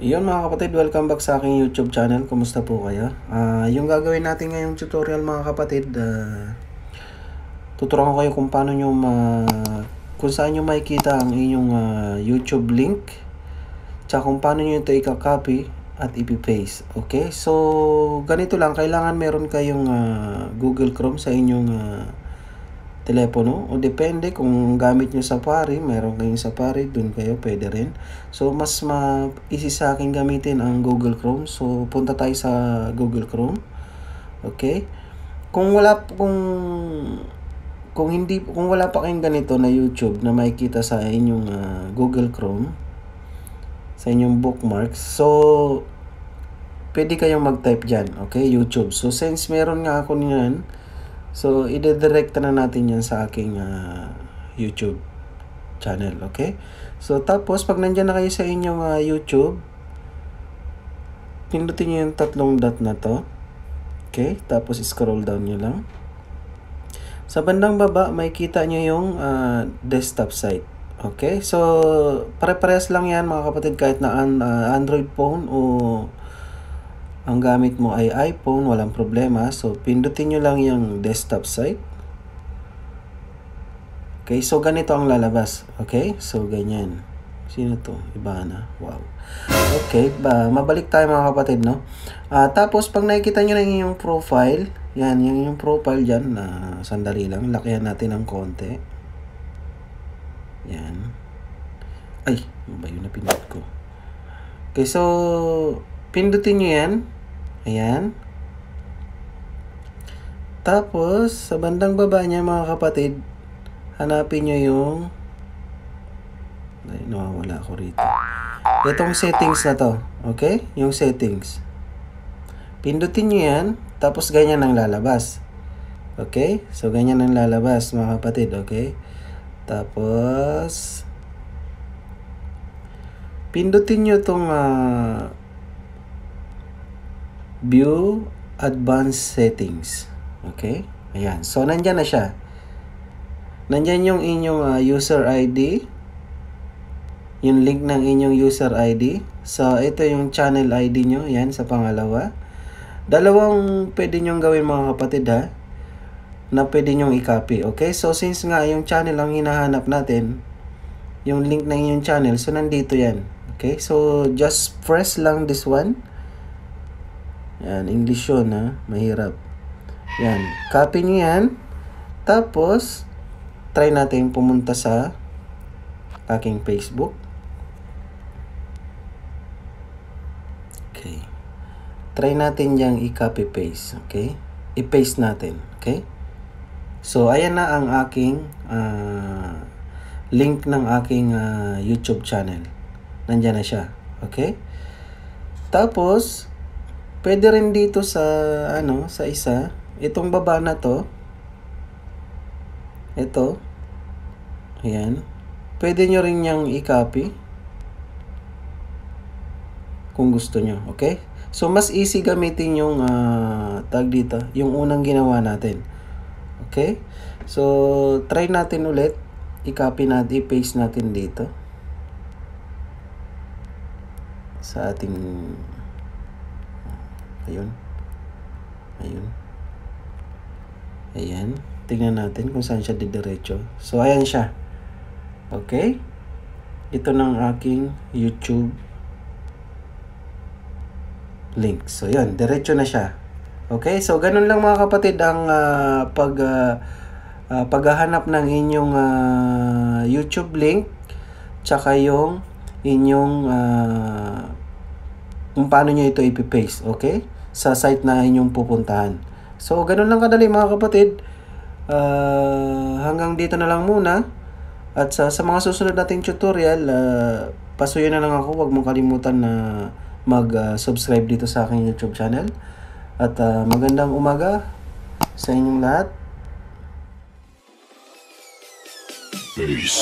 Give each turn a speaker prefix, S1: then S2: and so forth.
S1: Iyon mga kapatid, welcome back sa aking YouTube channel. Kumusta po kayo? Uh, yung gagawin natin ngayong tutorial mga kapatid, uh, tuturuan ko kayo kung paano nyo ma... kung saan nyo makikita ang inyong uh, YouTube link tsaka kung paano nyo ito i-copy at ipipaste. Okay? So, ganito lang. Kailangan meron kayong uh, Google Chrome sa inyong uh, telepono o depende kung gamit nyo Safari, meron kayong Safari, dun kayo pwede rin. So mas ma easy sa akin gamitin ang Google Chrome. So punta tayo sa Google Chrome. Okay? Kung wala kung kung hindi kung wala pa kayong ganito na YouTube na makikita sa inyong uh, Google Chrome sa inyong bookmarks. So pwede kayong mag-type diyan, okay? YouTube. So since meron nga ako niyan, So, idedirecta na natin yan sa aking uh, YouTube channel, okay? So, tapos, pag nandyan na kayo sa inyong uh, YouTube, pindutin nyo yung tatlong dot na to. Okay? Tapos, scroll down nyo lang. Sa bandang baba, may kita nyo yung uh, desktop site. Okay? So, pare-pares lang yan mga kapatid kahit na an, uh, Android phone o ang gamit mo ay iPhone, walang problema. So, pindutin nyo lang yung desktop site. Okay, so ganito ang lalabas. Okay, so ganyan. Sino to? Iba na. Wow. Okay, ba, mabalik tayo mga kapatid, no? Uh, tapos, pag nakikita nyo na yung profile, yan, yung, yung profile dyan, na uh, sandali lang, lakihan natin ng konti. Yan. Ay, ano ba yun na pinag ko? Okay, so, Pindutin nyo yan. Ayan. Tapos, sa bandang baba niya mga kapatid, hanapin nyo yung... Ay, nawawala ko rito. Itong settings na to. Okay? Yung settings. Pindutin nyo yan. Tapos, ganyan ang lalabas. Okay? So, ganyan ang lalabas mga kapatid. Okay? Tapos, pindutin nyo itong uh, ah, View Advanced Settings. Okay? Ayan. So, nandyan na siya. Nandyan yung inyong uh, user ID. Yung link ng inyong user ID. So, ito yung channel ID nyo. Ayan, sa pangalawa. Dalawang pwede nyong gawin mga kapatid ha. Na pwede nyong i-copy. Okay? So, since nga yung channel ang hinahanap natin, yung link ng inyong channel, so nandito yan. Okay? So, just press lang this one. Yan, English yun ha. Mahirap. Yan. Copy nyo yan. Tapos, try natin pumunta sa aking Facebook. Okay. Try natin yung i-copy paste. Okay? I-paste natin. Okay? So, ayan na ang aking uh, link ng aking uh, YouTube channel. Nandyan na siya. Okay? Tapos, Pwede rin dito sa ano, sa isa, itong baba na to. Ito. Ayan. Pwede nyo rin yang i-copy kung gusto nyo, okay? So mas easy gamitin yung uh, tag dito, yung unang ginawa natin. Okay? So try natin ulit, i-copy natin, i-paste natin dito sa ating Ayun. Ayun. Ayan. Tingnan natin kung saan siya didiretso. So, ayan siya. Okay? Ito ng aking YouTube link. So, yun. Diretso na siya. Okay? So, ganun lang mga kapatid ang uh, pag, uh, uh, paghahanap ng inyong uh, YouTube link tsaka yung inyong uh, kung paano nyo ito ipipaste. Okay? sa site na inyong pupuntahan. So, ganun lang kadali mga kapatid. Uh, hanggang dito na lang muna. At sa, sa mga susunod nating tutorial, uh, pasuyo na lang ako. Huwag mong kalimutan na mag-subscribe ah, uh, dito sa aking YouTube channel. At uh, magandang umaga sa inyong lahat. Peace.